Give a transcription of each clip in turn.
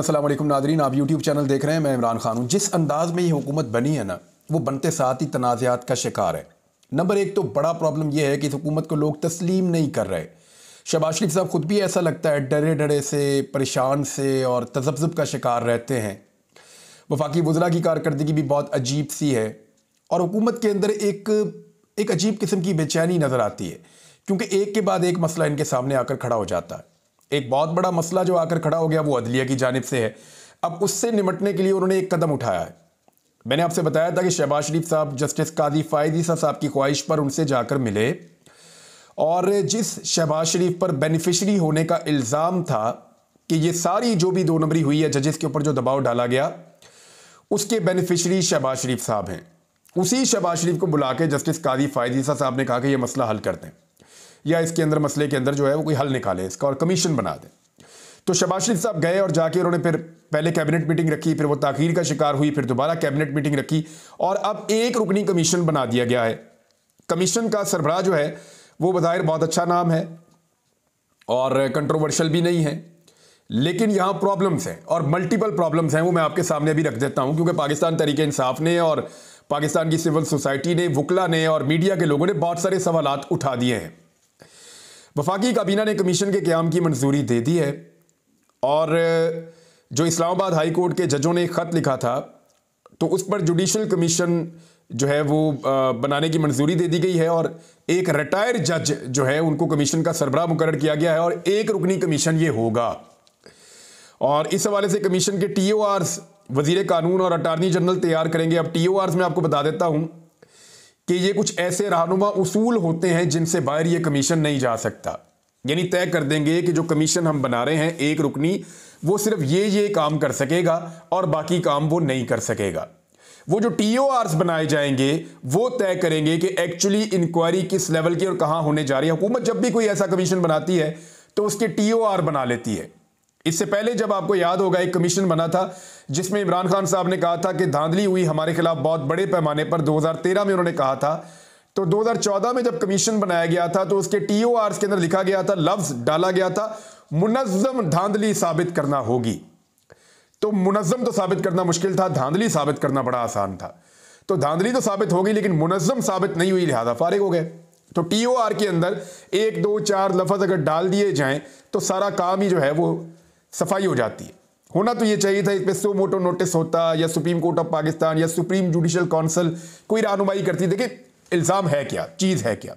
असलम नादरीन आप YouTube channel देख रहे हैं मैं इमरान खान हूँ जिस अंदाज में ये हुकूमत बनी है ना वो बनते साथ ही तनाज़ात का शिकार है नंबर एक तो बड़ा प्रॉब्लम यह है कि इस हुकूमत को लोग तस्लीम नहीं कर रहे शबाज शरीफ साहब ख़ुद भी ऐसा लगता है डरे डरे से परेशान से और तजब्ज़ब का शिकार रहते हैं वफाकी वजरा की कारकर्दगी भी बहुत अजीब सी है और हुकूमत के अंदर एक एक अजीब किस्म की बेचैनी नज़र आती है क्योंकि एक के बाद एक मसला इनके सामने आकर खड़ा हो जाता है एक बहुत बड़ा मसला जो आकर खड़ा हो गया वो अदलिया की जानब से है अब उससे निमटने के लिए उन्होंने एक कदम उठाया है मैंने आपसे बताया था कि शहबाज शरीफ साहब जस्टिस काजी फायदी साहब की ख्वाहिश पर उनसे जाकर मिले और जिस शहबाज शरीफ पर बेनिफिशरी होने का इल्ज़ाम था कि ये सारी जो भी दो नंबरी हुई है जजेस के ऊपर जो दबाव डाला गया उसके बेनिफिशरी शहबाज शरीफ साहब हैं उसी शहबाज शरीफ को बुला के जस्टिस काजी फायदी साहब ने कहा कि यह मसला हल कर दें या इसके अंदर मसले के अंदर जो है वो कोई हल निकाले इसका और कमीशन बना दें तो शबाज शरीफ साहब गए और जाके उन्होंने फिर पहले कैबिनेट मीटिंग रखी फिर वो ताखीर का शिकार हुई फिर दोबारा कैबिनेट मीटिंग रखी और अब एक रुकनी कमीशन बना दिया गया है कमीशन का सरबराह जो है वो बाहिर बहुत अच्छा नाम है और कंट्रोवर्शल भी नहीं है लेकिन यहाँ प्रॉब्लम्स हैं और मल्टीपल प्रॉब्लम्स हैं वो मैं आपके सामने अभी रख देता हूँ क्योंकि पाकिस्तान तरीके इंसाफ ने और पाकिस्तान की सिविल सोसाइटी ने वकला ने और मीडिया के लोगों ने बहुत सारे सवाल उठा दिए हैं वफाकी काबीना ने कमीशन के क्याम की मंजूरी दे दी है और जो इस्लामाबाद हाई कोर्ट के जजों ने एक ख़त लिखा था तो उस पर जुडिशल कमीशन जो है वो बनाने की मंजूरी दे दी गई है और एक रिटायर्ड जज जो है उनको कमीशन का सरबराह मुकर किया गया है और एक रुकनी कमीशन ये होगा और इस हवाले से कमीशन के टी ओ आर्स वजीर कानून और अटारनी जनरल तैयार करेंगे अब टी ओ आर्स में आपको बता देता हूँ कि ये कुछ ऐसे रहनुमा उसूल होते हैं जिनसे बाहर ये कमीशन नहीं जा सकता यानी तय कर देंगे कि जो कमीशन हम बना रहे हैं एक रुकनी वो सिर्फ ये ये काम कर सकेगा और बाकी काम वो नहीं कर सकेगा वो जो टी बनाए जाएंगे वो तय करेंगे कि एक्चुअली इंक्वायरी किस लेवल की और कहाँ होने जा रही है हुकूमत जब भी कोई ऐसा कमीशन बनाती है तो उसके टी बना लेती है इससे पहले जब आपको याद होगा एक कमीशन बना था जिसमें इमरान खान साहब ने कहा था कि धांधली हुई हमारे खिलाफ बहुत बड़े पैमाने पर 2013 में उन्होंने कहा था तो 2014 में जब कमीशन बनाया गया था तो उसके टी के अंदर लिखा गया था लफ्ज डाला गया था मुनजम धांधली साबित करना होगी तो मुनजम तो साबित करना मुश्किल था धांधली साबित करना बड़ा आसान था तो धांधली तो साबित होगी लेकिन मुनजम साबित नहीं हुई लिहाजा फारिग हो गए तो टी के अंदर एक दो चार लफज अगर डाल दिए जाए तो सारा काम ही जो है वो सफाई हो जाती है होना तो ये चाहिए था इस पर सो मोटो नोटिस होता या सुप्रीम कोर्ट ऑफ पाकिस्तान या सुप्रीम जुडिशल काउंसिल कोई रहनुमाई करती देखिए इल्ज़ाम है क्या चीज़ है क्या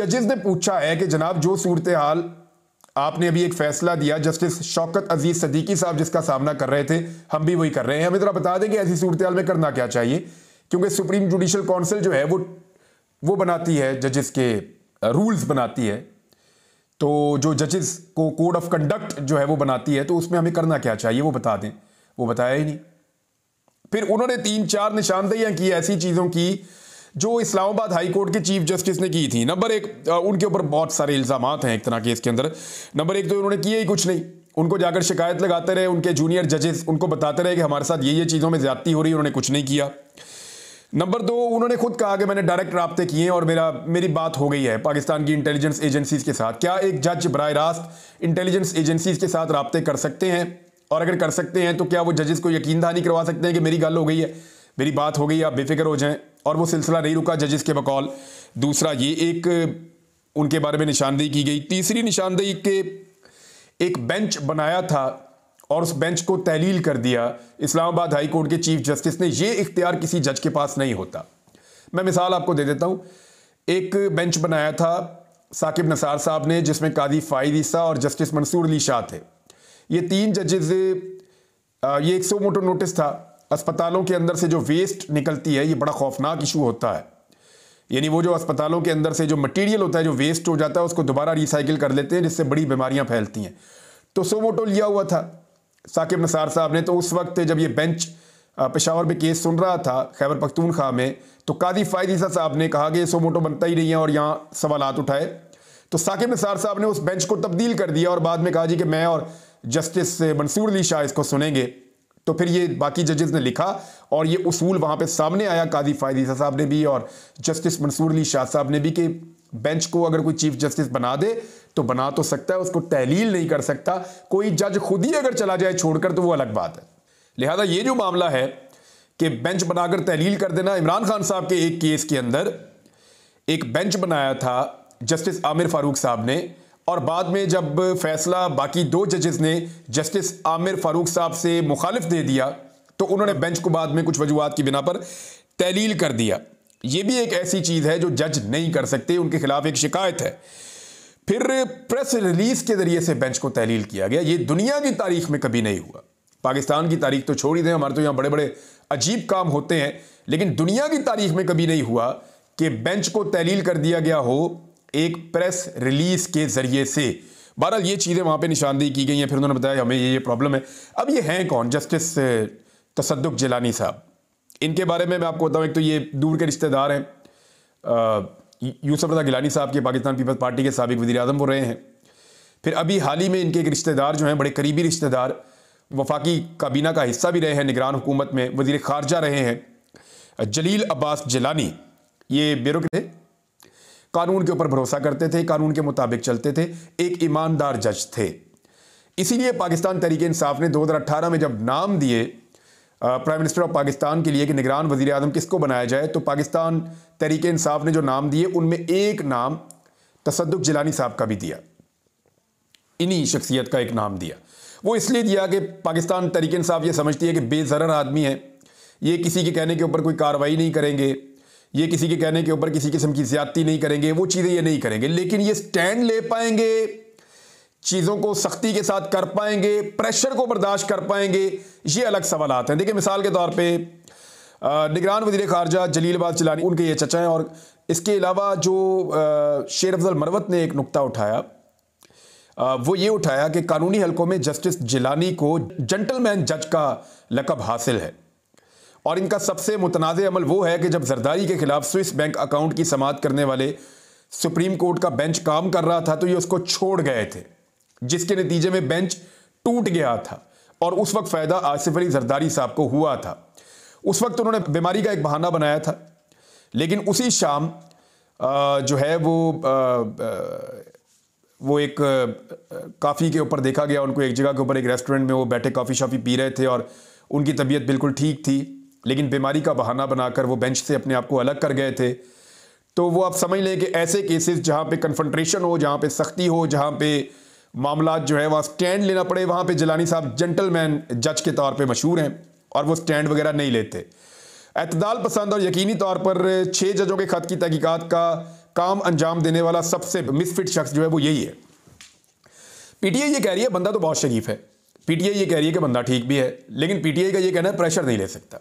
जजेस ने पूछा है कि जनाब जो सूरत हाल आपने अभी एक फैसला दिया जस्टिस शौकत अजीज सदीकी साहब जिसका सामना कर रहे थे हम भी वही कर रहे हैं हमें ज़रा बता दें कि ऐसी सूरत हाल में करना क्या चाहिए क्योंकि सुप्रीम जुडिशल काउंसिल जो है वो वो बनाती है जजेस के रूल्स बनाती है तो जो जजेस को कोड ऑफ कंडक्ट जो है वो बनाती है तो उसमें हमें करना क्या चाहिए वो बता दें वो बताया ही नहीं फिर उन्होंने तीन चार निशानदेहियां की ऐसी चीज़ों की जो इस्लामाबाद हाई कोर्ट के चीफ जस्टिस ने की थी नंबर एक उनके ऊपर बहुत सारे इल्ज़ाम हैं एक तरह के इसके अंदर नंबर एक तो उन्होंने किए ही कुछ नहीं उनको जाकर शिकायत लगाते रहे उनके जूनियर जजेस उनको बताते रहे कि हमारे साथ ये ये चीज़ों में ज़्यादती हो रही है उन्होंने कुछ नहीं किया नंबर दो उन्होंने खुद कहा कि मैंने डायरेक्ट रबते किए और मेरा मेरी बात हो गई है पाकिस्तान की इंटेलिजेंस एजेंसीज़ के साथ क्या एक जज बर रास्त इंटेलिजेंस एजेंसीज़ के साथ रबते कर सकते हैं और अगर कर सकते हैं तो क्या वो जजेस को यकीन दहानी करवा सकते हैं कि मेरी गल हो गई है मेरी बात हो गई आप बेफिक्र हो जाएं और वो सिलसिला नहीं रुका जजेस के बकौल दूसरा ये एक उनके बारे में निशानदेही की गई तीसरी निशानदेही के एक बेंच बनाया था और उस बेंच को तहलील कर दिया इस्लामाबाद हाई कोर्ट के चीफ जस्टिस ने यह इख्तियार किसी जज के पास नहीं होता मैं मिसाल आपको दे देता हूँ एक बेंच बनाया था साकिब नसार साहब ने जिसमें कादी फ़ाइद ईसा और जस्टिस मंसूर अली शाह थे ये तीन जजेज ये एक सौ मोटो नोटिस था अस्पतालों के अंदर से जो वेस्ट निकलती है ये बड़ा खौफनाक इशू होता है यानी वो जो अस्पतालों के अंदर से जो मटेरियल होता है जो वेस्ट हो जाता है उसको दोबारा रिसाइकिल कर लेते हैं जिससे बड़ी बीमारियां फैलती हैं तो सो मोटो लिया हुआ था साकिब नसार साहब ने तो उस वक्त जब ये बेंच पेशावर में केस सुन रहा था खैबर पख्तूनखा में तो कादी फायद साहब ने कहा कि ये मोटो बनता ही नहीं है और यहाँ सवाल उठाए तो साकिब नसार साहब ने उस बेंच को तब्दील कर दिया और बाद में कहा जी कि मैं और जस्टिस मंसूर अली शाह इसको सुनेंगे तो फिर ये बाकी जजेस ने लिखा और ये उसूल वहाँ पे सामने आया काजी फायद साहब ने भी और जस्टिस मंसूर अली शाह साहब ने भी कि बेंच को अगर कोई चीफ जस्टिस बना दे तो बना तो सकता है उसको तहलील नहीं कर सकता कोई जज खुद ही अगर चला जाए छोड़कर तो वो अलग बात है लिहाजा ये जो मामला है कि बेंच बनाकर तहलील कर देना इमरान खान साहब के एक केस के अंदर एक बेंच बनाया था जस्टिस आमिर फारूक साहब ने और बाद में जब फैसला बाकी दो जजेस ने जस्टिस आमिर फारूक साहब से मुखालिफ दे दिया तो उन्होंने बेंच को बाद में कुछ वजूहत की बिना पर तहलील कर दिया ये भी एक ऐसी चीज़ है जो जज नहीं कर सकते उनके खिलाफ एक शिकायत है फिर प्रेस रिलीज के ज़रिए से बेंच को तहलील किया गया ये दुनिया की तारीख में कभी नहीं हुआ पाकिस्तान की तारीख तो छोड़ ही दें हमारे तो यहाँ बड़े बड़े अजीब काम होते हैं लेकिन दुनिया की तारीख में कभी नहीं हुआ कि बेंच को तहलील कर दिया गया हो एक प्रेस रिलीज के ज़रिए से बहरहाल ये चीज़ें वहाँ पे निशानदेही की गई हैं फिर उन्होंने बताया हमें ये ये प्रॉब्लम है अब ये हैं कौन जस्टिस तसदुक जिलानी साहब इनके बारे में मैं आपको बताऊँ एक तो ये दूर के रिश्तेदार हैं यूसफ रजा गिलानी साहब के पाकिस्तान पीपल्स पार्टी के सबक वजी अजम हो रहे हैं फिर अभी हाल ही में इनके एक रिश्तेदार जो हैं बड़े करीबी रिश्तेदार वफाकी काबीना का हिस्सा भी रहे हैं निगरान हुकूमत में वजीर खारजा रहे हैं जलील अब्बास जलानी ये ब्यूरोक्रेट थे कानून के ऊपर भरोसा करते थे कानून के मुताबिक चलते थे एक ईमानदार जज थे इसीलिए पाकिस्तान तरीके इंसाफ ने अट्ठारह में जब नाम दिए प्राइम मिनिस्टर ऑफ पाकिस्तान के लिए कि निगरान वजीर अजम किसको बनाया जाए तो पाकिस्तान तहरीक इंसाफ ने जो नाम दिए उनमें एक नाम तसद जिलानी साहब का भी दिया इन्हीं शख्सियत का एक नाम दिया वो इसलिए दिया कि पाकिस्तान तहरीक इंसाफ ये समझती है कि बेजर आदमी है ये किसी के कहने के ऊपर कोई कार्रवाई नहीं करेंगे ये किसी के कहने के ऊपर किसी किस्म की ज्यादती नहीं करेंगे वो चीज़ें ये नहीं करेंगे लेकिन ये स्टैंड ले पाएंगे चीज़ों को सख्ती के साथ कर पाएंगे प्रेशर को बर्दाश्त कर पाएंगे ये अलग सवाल आते हैं देखिए मिसाल के तौर पर निगरान वजीर खारजा जलीलबाद चलानी उनके ये चचा हैं और इसके अलावा जो शेर अफजल मरवत ने एक नुकता उठाया वो ये उठाया कि कानूनी हलकों में जस्टिस जिलानी को जेंटलमैन जज का लकब हासिल है और इनका सबसे मुतनाज़ अमल वो है कि जब जरदारी के खिलाफ स्विस बैंक अकाउंट की समात करने वाले सुप्रीम कोर्ट का बेंच काम कर रहा था तो ये उसको छोड़ गए थे जिसके नतीजे में बेंच टूट गया था और उस वक्त फ़ायदा आसिफ अली जरदारी साहब को हुआ था उस वक्त उन्होंने बीमारी का एक बहाना बनाया था लेकिन उसी शाम जो है वो वो एक काफ़ी के ऊपर देखा गया उनको एक जगह के ऊपर एक रेस्टोरेंट में वो बैठे काफ़ी शाफ़ी पी रहे थे और उनकी तबीयत बिल्कुल ठीक थी लेकिन बीमारी का बहाना बनाकर वो बेंच से अपने आप को अलग कर गए थे तो वो आप समझ लें कि ऐसे केसेस जहाँ पे कन्फनट्रेशन हो जहाँ पे सख्ती हो जहाँ पे मामला जो है वहाँ स्टैंड लेना पड़े वहाँ पे जलानी साहब जेंटलमैन जज के तौर पे मशहूर हैं और वो स्टैंड वगैरह नहीं लेते अतदाल पसंद और यकीनी तौर पर छः जजों के खत की तहकीकात का काम अंजाम देने वाला सबसे मिसफिट शख्स जो है वो यही है आई ये कह रही है बंदा तो बहुत शरीफ है पीटीआई ये कह रही है कि बंदा ठीक भी है लेकिन आई का ये कहना है प्रेशर नहीं ले सकता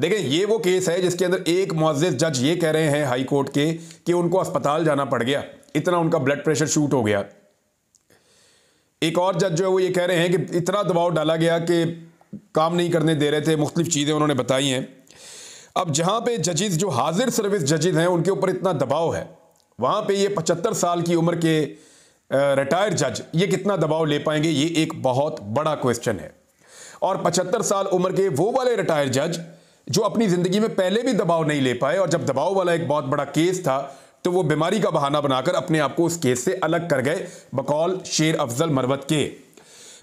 देखें ये वो केस है जिसके अंदर एक मुआज़ जज ये कह रहे हैं हाई कोर्ट के कि उनको अस्पताल जाना पड़ गया इतना उनका ब्लड प्रेशर शूट हो गया एक और जज जो है वो ये कह रहे हैं कि इतना दबाव डाला गया कि काम नहीं करने दे रहे थे मुख्तलिफ चीज़ें उन्होंने बताई हैं अब जहाँ पे जजिस जो हाजिर सर्विस जजिस हैं उनके ऊपर इतना दबाव है वहाँ पे ये पचहत्तर साल की उम्र के रिटायर्ड जज ये कितना दबाव ले पाएंगे ये एक बहुत बड़ा क्वेश्चन है और पचहत्तर साल उम्र के वो वाले रिटायर्ड जज जो अपनी ज़िंदगी में पहले भी दबाव नहीं ले पाए और जब दबाव वाला एक बहुत बड़ा केस था तो वो बीमारी का बहाना बनाकर अपने आप को उस केस से अलग कर गए बकौल शेर अफजल मरवत के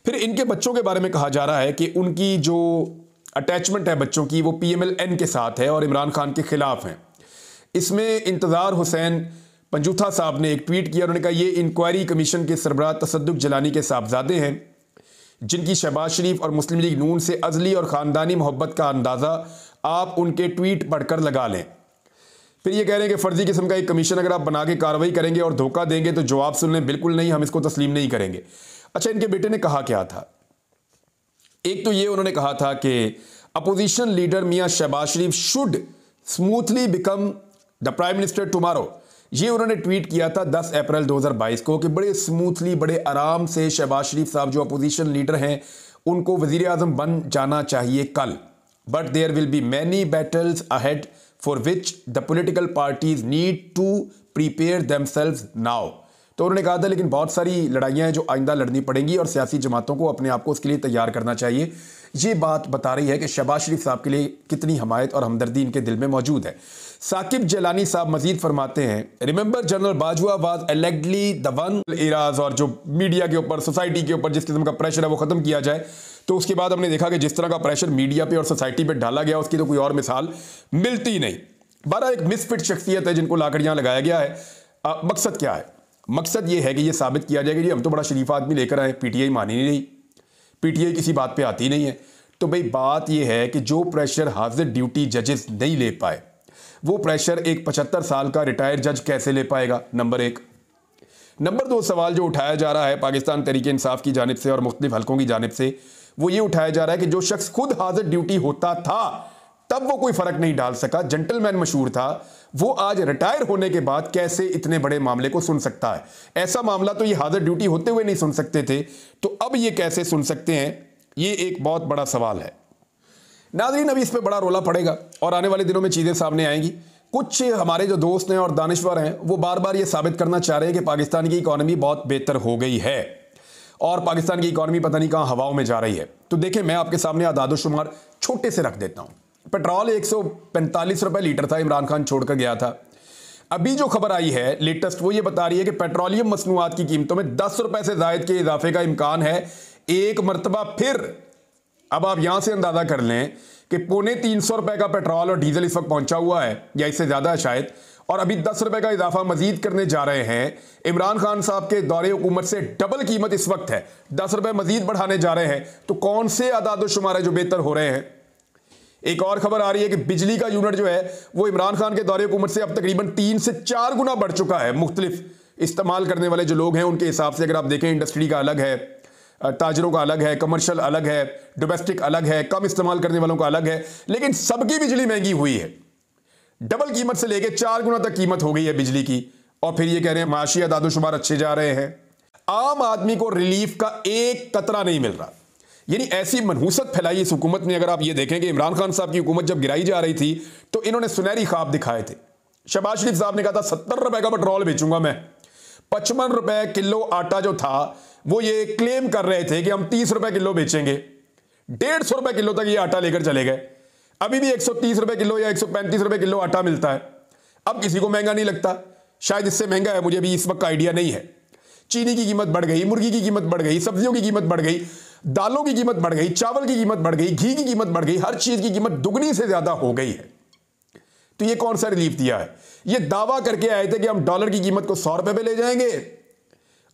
फिर इनके बच्चों के बारे में कहा जा रहा है कि उनकी जो अटैचमेंट है बच्चों की वो पी एम एल एन के साथ है और इमरान खान के खिलाफ हैं इसमें इंतज़ार हुसैन पंजूथा साहब ने एक ट्वीट किया उन्होंने कहा ये इंक्वायरी कमीशन के सरबराह तसदुक जलानी के साहबजादे हैं जिनकी शहबाज शरीफ और मुस्लिम लीग नून से अजली और ख़ानदानी मोहब्बत का अंदाज़ा आप उनके ट्वीट पढ़कर लगा लें फिर ये कह रहे हैं कि फर्जी किस्म का एक कमीशन अगर आप बना के कार्रवाई करेंगे और धोखा देंगे तो जवाब सुन लें बिल्कुल नहीं हम इसको तस्लीम नहीं करेंगे अच्छा इनके बेटे ने कहा क्या था एक तो ये उन्होंने कहा था कि opposition leader Mian Shehbaz Sharif should smoothly become the prime minister tomorrow ये उन्होंने ट्वीट किया था 10 अप्रैल 2022 को कि बड़े स्मूथली बड़े आराम से शहबाज शरीफ साहब जो अपोजिशन लीडर हैं उनको वजीर अजम बन जाना चाहिए कल but there will be many battles ahead for which the political parties need to prepare themselves now तो उन्होंने कहा था लेकिन बहुत सारी लड़ाइयाँ हैं जो आइंदा लड़नी पड़ेंगी और सियासी जमातों को अपने आप को उसके लिए तैयार करना चाहिए ये बात बता रही है कि शहबाज शरीफ साहब के लिए कितनी हमायत और हमदर्दी इनके दिल में मौजूद है साकिब जलानी साहब मजीद फरमाते हैं remember general Bajwa was elected the one इराज और जो मीडिया के ऊपर सोसाइटी के ऊपर जिस किस्म का प्रेशर है वो खत्म किया जाए तो उसके बाद हमने देखा कि जिस तरह का प्रेशर मीडिया पे और सोसाइटी पे डाला गया उसकी तो कोई और मिसाल मिलती नहीं बारह एक मिसफिट शख्सियत है जिनको लाकर यहाँ लगाया गया है आ, मकसद क्या है मकसद ये है कि ये साबित किया जाए कि हम तो बड़ा शरीफ आदमी लेकर आए पीटीआई मानी नहीं रही पीटीआई किसी बात पे आती नहीं है तो भाई बात यह है कि जो प्रेशर हाजिर ड्यूटी जजेस नहीं ले पाए वो प्रेशर एक पचहत्तर साल का रिटायर्ड जज कैसे ले पाएगा नंबर एक नंबर दो सवाल जो उठाया जा रहा है पाकिस्तान तरीके इंसाफ की जानब से और मुख्तलिफ हल्कों की जानब से वो ये उठाया जा रहा है कि जो शख्स खुद हाजिर ड्यूटी होता था तब वो कोई फर्क नहीं डाल सका जेंटलमैन मशहूर था वो आज रिटायर होने के बाद कैसे इतने बड़े मामले को सुन सकता है ऐसा मामला तो ये हाजिर ड्यूटी होते हुए नहीं सुन सकते थे तो अब ये कैसे सुन सकते हैं ये एक बहुत बड़ा सवाल है नाजरीन अभी इस पर बड़ा रोला पड़ेगा और आने वाले दिनों में चीज़ें सामने आएंगी कुछ हमारे जो दोस्त हैं और दानश्वर हैं वो बार बार ये साबित करना चाह रहे हैं कि पाकिस्तान की इकोनॉमी बहुत बेहतर हो गई है और पाकिस्तान की इकॉनमी पता नहीं कहाँ हवाओं में जा रही है तो देखिए मैं आपके सामने आदादोशुमार छोटे से रख देता हूँ पेट्रोल एक रुपए लीटर था इमरान खान छोड़कर गया था अभी जो खबर आई है लेटेस्ट वो ये बता रही है कि पेट्रोलियम मसनूआत की कीमतों में दस रुपए से जायद के इजाफे का इम्कान है एक मरतबा फिर अब आप यहां से अंदाजा कर लें कि पौने तीन सौ रुपए का पेट्रोल और डीजल इस वक्त पहुंचा हुआ है या इससे ज्यादा है शायद और अभी दस रुपए का इजाफा मजीद करने जा रहे हैं इमरान खान साहब के दौरे हुकूमत से डबल कीमत इस वक्त है दस रुपए मजीद बढ़ाने जा रहे हैं तो कौन से आदाद शुमार है जो बेहतर हो रहे हैं एक और खबर आ रही है कि बिजली का यूनिट जो है वो इमरान खान के दौरे हुकूमत से अब तकरीबन तीन से चार गुना बढ़ चुका है मुख्तलिफ इस्तेमाल करने वाले जो लोग हैं उनके हिसाब से अगर आप देखें इंडस्ट्री का अलग है ताजरों का अलग है कमर्शियल अलग है डोमेस्टिक अलग है कम इस्तेमाल करने वालों का अलग है लेकिन सबकी बिजली महंगी हुई है डबल कीमत से लेके चार गुना तक कीमत हो गई है बिजली की और फिर ये कह रहे हैं माशी दादोशुमार अच्छे जा रहे हैं आम आदमी को रिलीफ का एक कतरा नहीं मिल रहा यानी ऐसी मनहूसत फैलाई इस हुकूमत ने अगर आप ये देखें कि इमरान खान साहब की हुकूमत जब गिराई जा रही थी तो इन्होंने सुनहरी खाब दिखाए थे शबाज शरीफ साहब ने कहा था सत्तर रुपए का पेट्रोल बेचूंगा मैं पचपन रुपए किलो आटा जो था वो ये क्लेम कर रहे थे कि हम तीस रुपए किलो बेचेंगे डेढ़ सौ रुपए किलो तक ये आटा लेकर चले गए अभी भी एक सौ तीस रुपए किलो या एक सौ पैंतीस रुपए किलो आटा मिलता है अब किसी को महंगा नहीं लगता शायद इससे महंगा है मुझे भी इस वक्त का आइडिया नहीं है चीनी की कीमत बढ़ गई मुर्गी की कीमत बढ़ गई सब्जियों की कीमत बढ़ गई दालों की कीमत बढ़ गई चावल की कीमत बढ़ गई घी की कीमत बढ़ गई हर चीज की कीमत दुगनी से ज्यादा हो गई है तो ये कौन सा रिलीफ दिया है ये दावा करके आए थे कि हम डॉलर की कीमत को सौ रुपए पे ले जाएंगे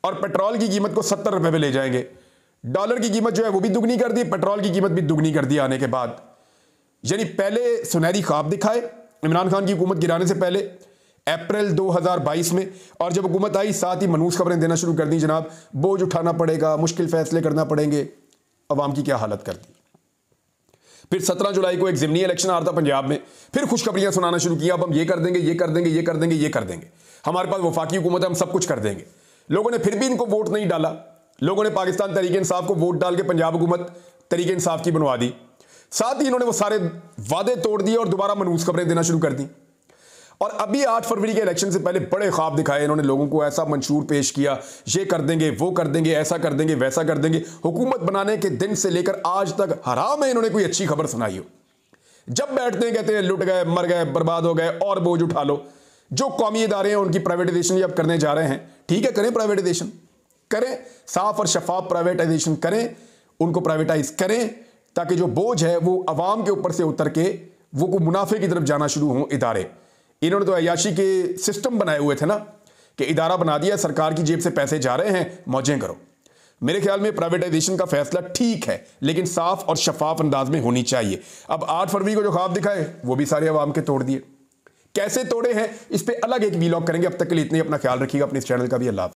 और पेट्रोल की कीमत को सत्तर रुपए पे ले जाएंगे डॉलर की कीमत जो है वो भी दुगनी कर दी पेट्रोल की कीमत भी दुगनी कर दी आने के बाद यानी पहले सुनहरी ख्वाब दिखाए इमरान खान की हुकूमत गिराने से पहले अप्रैल 2022 में और जब हुकूमत आई साथ ही मनूस खबरें देना शुरू कर दी जनाब बोझ उठाना पड़ेगा मुश्किल फैसले करना पड़ेंगे अवाम की क्या हालत कर दी फिर सत्रह जुलाई को एक जिमनी इलेक्शन आ रहा था पंजाब में फिर खुशखबरियां सुनाना शुरू किया अब हम ये कर देंगे ये कर देंगे ये कर देंगे ये कर देंगे हमारे पास वफाकी हुकूमत है हम सब कुछ कर देंगे लोगों ने फिर भी इनको वोट नहीं डाला लोगों ने पाकिस्तान तरीके इंसाफ को वोट डाल के पंजाब हुकूमत तरीके इंसाफ की बनवा दी साथ ही इन्होंने वो सारे वादे तोड़ दिए और दोबारा मनूस खबरें देना शुरू कर दी और अभी आठ फरवरी के इलेक्शन से पहले बड़े ख्वाब दिखाए इन्होंने लोगों को ऐसा मंशूर पेश किया ये कर देंगे वो कर देंगे ऐसा कर देंगे वैसा कर देंगे हुकूमत बनाने के दिन से लेकर आज तक हराम है इन्होंने कोई अच्छी खबर सुनाई हो जब बैठते हैं कहते हैं लुट गए मर गए बर्बाद हो गए और बोझ उठा लो जो कौमी इदारे हैं उनकी प्राइवेटाइजेशन जब अब करने जा रहे हैं ठीक है करें प्राइवेटाइजेशन करें साफ और शफाफ प्राइवेटाइजेशन करें उनको प्राइवेटाइज करें ताकि जो बोझ है वो आवाम के ऊपर से उतर के वो को मुनाफे की तरफ जाना शुरू हो इदारे इन्होंने तो अयाशी के सिस्टम बनाए हुए थे ना कि इदारा बना दिया सरकार की जेब से पैसे जा रहे हैं मौजें करो मेरे ख्याल में प्राइवेटाइजेशन का फैसला ठीक है लेकिन साफ और शफाफ अंदाज में होनी चाहिए अब आठ फरवरी को जो खाब दिखाए वो भी सारे आवाम के तोड़ दिए कैसे तोड़े हैं इस पर अलग एक वीलॉग करेंगे अब तक के लिए इतने अपना ख्याल रखिएगा अपने इस चैनल का भी अल्लाह